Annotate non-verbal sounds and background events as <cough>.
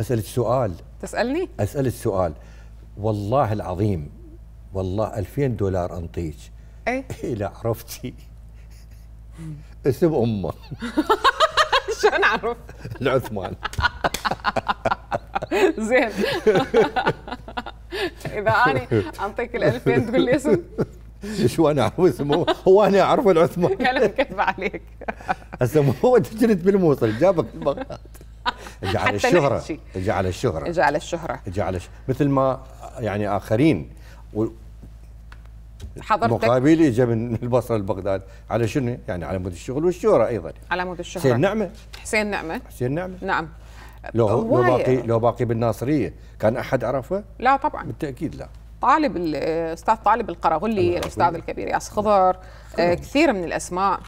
اسالك سؤال تسالني اسالك سؤال والله العظيم والله 2000 دولار انطيك اي <laughs> لا عرفتي اسم امه <laughs> شلون اعرف؟ العثمان <laughs> زين اذا اني اعطيك ال 2000 تقول لي اسم شو انا اعرف اسمه هو انا اعرف العثمان كلام كذب عليك هسه هو انت بالموصل جابك بغداد اجعل الشهرة اجى اجعل الشهرة اجعل الشهرة اجعل على مثل ما يعني آخرين و... حضرتك مقابلي اجى من <laughs> البصره لبغداد على شنو؟ يعني على مود الشغل والشهره ايضا على مود الشهره حسين نعمه حسين نعمه حسين نعمه نعم لو لو باقي لو باقي بالناصريه كان احد عرفه؟ لا طبعا بالتاكيد لا طالب الاستاذ طالب القراغلي الاستاذ الكبير ياس خضر آه، كثير من الاسماء